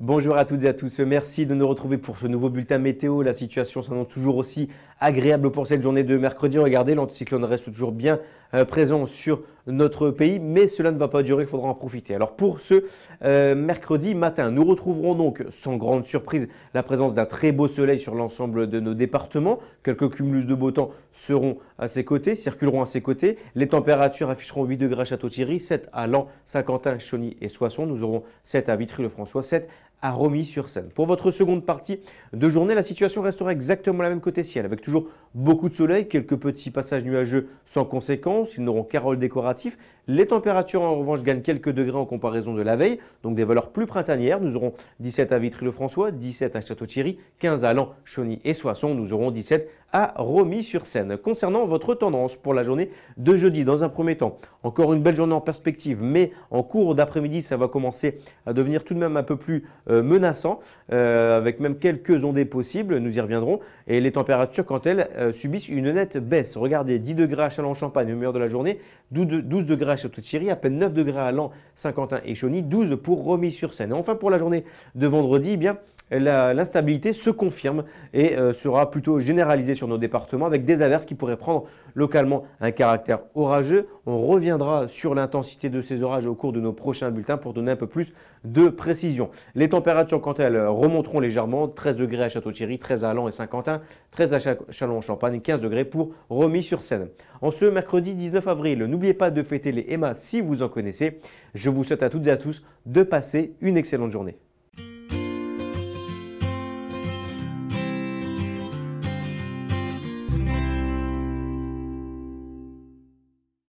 Bonjour à toutes et à tous, merci de nous retrouver pour ce nouveau bulletin météo. La situation s'annonce toujours aussi agréable pour cette journée de mercredi. Regardez, l'anticyclone reste toujours bien euh, présent sur notre pays, mais cela ne va pas durer, il faudra en profiter. Alors pour ce euh, mercredi matin, nous retrouverons donc sans grande surprise la présence d'un très beau soleil sur l'ensemble de nos départements. Quelques cumulus de beau temps seront à ses côtés, circuleront à ses côtés. Les températures afficheront 8 degrés à Château-Thierry, 7 à Lens, Saint-Quentin, Chauny et Soissons. Nous aurons 7 à Vitry-le-François, 7 à sur seine Pour votre seconde partie de journée, la situation restera exactement la même côté ciel, avec toujours beaucoup de soleil, quelques petits passages nuageux sans conséquence, ils n'auront qu'un rôle décoratif. Les températures en revanche gagnent quelques degrés en comparaison de la veille, donc des valeurs plus printanières. Nous aurons 17 à Vitry-le-François, 17 à Château-Thierry, 15 à Lan, Chauny et Soissons, nous aurons 17 à Romy-sur-Seine. Concernant votre tendance pour la journée de jeudi, dans un premier temps, encore une belle journée en perspective, mais en cours d'après-midi, ça va commencer à devenir tout de même un peu plus euh, menaçant, euh, avec même quelques ondées possibles, nous y reviendrons, et les températures, quant elles, euh, subissent une nette baisse. Regardez, 10 degrés à chalon champagne au meilleur de la journée, 12, degrés à Château-Thierry, à peine 9 degrés à Lan, Saint-Quentin et Chauny, 12 pour Romy-sur-Seine. Enfin, pour la journée de vendredi, eh bien, l'instabilité se confirme et euh, sera plutôt généralisée sur nos départements avec des averses qui pourraient prendre localement un caractère orageux. On reviendra sur l'intensité de ces orages au cours de nos prochains bulletins pour donner un peu plus de précision. Les températures, quant à elles, remonteront légèrement 13 degrés à Château-Thierry, 13 à allant et Saint-Quentin, 13 à châlons en champagne 15 degrés pour romy sur seine En ce mercredi 19 avril, n'oubliez pas de fêter les EMA si vous en connaissez. Je vous souhaite à toutes et à tous de passer une excellente journée.